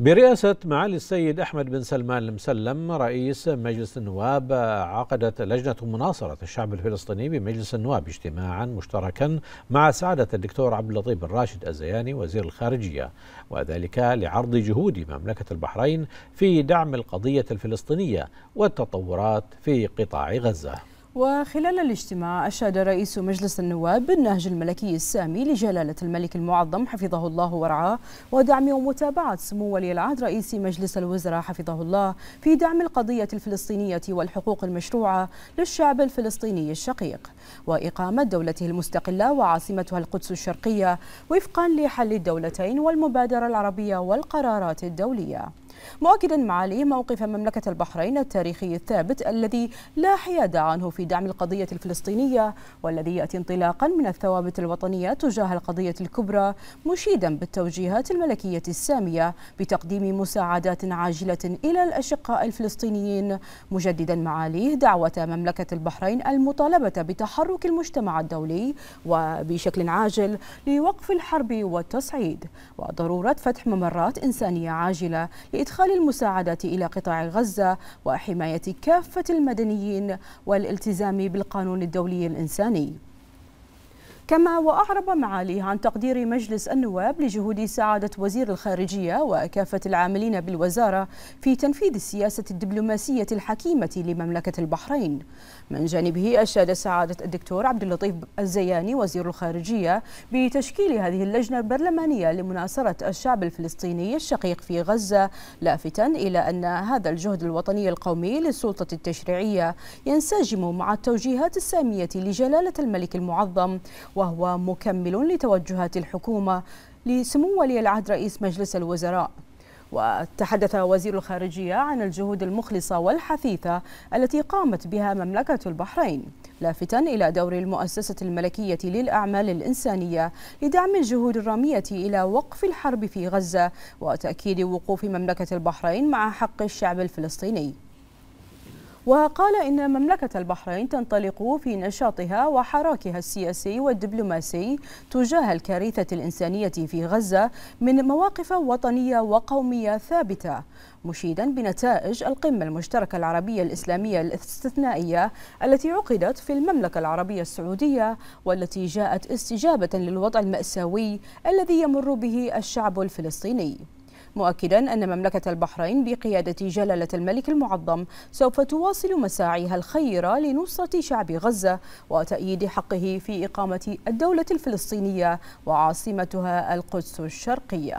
برئاسة معالي السيد أحمد بن سلمان المسلم رئيس مجلس النواب عقدت لجنة مناصرة الشعب الفلسطيني بمجلس النواب اجتماعا مشتركا مع سعادة الدكتور عبد اللطيف الراشد الزياني وزير الخارجية وذلك لعرض جهود مملكة البحرين في دعم القضية الفلسطينية والتطورات في قطاع غزة وخلال الاجتماع أشاد رئيس مجلس النواب بالنهج الملكي السامي لجلالة الملك المعظم حفظه الله ورعاه ودعم ومتابعة سمو ولي العهد رئيس مجلس الوزراء حفظه الله في دعم القضية الفلسطينية والحقوق المشروعة للشعب الفلسطيني الشقيق وإقامة دولته المستقلة وعاصمتها القدس الشرقية وفقا لحل الدولتين والمبادرة العربية والقرارات الدولية مؤكدا معالي موقف مملكة البحرين التاريخي الثابت الذي لا حياد عنه في دعم القضية الفلسطينية والذي يأتي انطلاقا من الثوابت الوطنية تجاه القضية الكبرى مشيدا بالتوجيهات الملكية السامية بتقديم مساعدات عاجلة إلى الأشقاء الفلسطينيين مجددا معاليه دعوة مملكة البحرين المطالبة بتحرك المجتمع الدولي وبشكل عاجل لوقف الحرب والتصعيد وضرورة فتح ممرات إنسانية عاجلة لإتقاء لإدخال المساعدات إلى قطاع غزة وحماية كافة المدنيين والالتزام بالقانون الدولي الإنساني كما وأعرب معاليه عن تقدير مجلس النواب لجهود سعادة وزير الخارجية وكافة العاملين بالوزارة في تنفيذ السياسة الدبلوماسية الحكيمة لمملكة البحرين من جانبه أشاد سعادة الدكتور عبد اللطيف الزياني وزير الخارجية بتشكيل هذه اللجنة البرلمانية لمناصرة الشعب الفلسطيني الشقيق في غزة لافتا إلى أن هذا الجهد الوطني القومي للسلطة التشريعية ينسجم مع التوجيهات السامية لجلالة الملك المعظم وهو مكمل لتوجهات الحكومة لسمو ولي العهد رئيس مجلس الوزراء وتحدث وزير الخارجية عن الجهود المخلصة والحثيثة التي قامت بها مملكة البحرين لافتا إلى دور المؤسسة الملكية للأعمال الإنسانية لدعم الجهود الرامية إلى وقف الحرب في غزة وتأكيد وقوف مملكة البحرين مع حق الشعب الفلسطيني وقال إن مملكة البحرين تنطلق في نشاطها وحراكها السياسي والدبلوماسي تجاه الكارثة الإنسانية في غزة من مواقف وطنية وقومية ثابتة مشيدا بنتائج القمة المشتركة العربية الإسلامية الاستثنائية التي عقدت في المملكة العربية السعودية والتي جاءت استجابة للوضع المأساوي الذي يمر به الشعب الفلسطيني مؤكدا أن مملكة البحرين بقيادة جلالة الملك المعظم سوف تواصل مساعيها الخيرة لنصرة شعب غزة وتأييد حقه في إقامة الدولة الفلسطينية وعاصمتها القدس الشرقية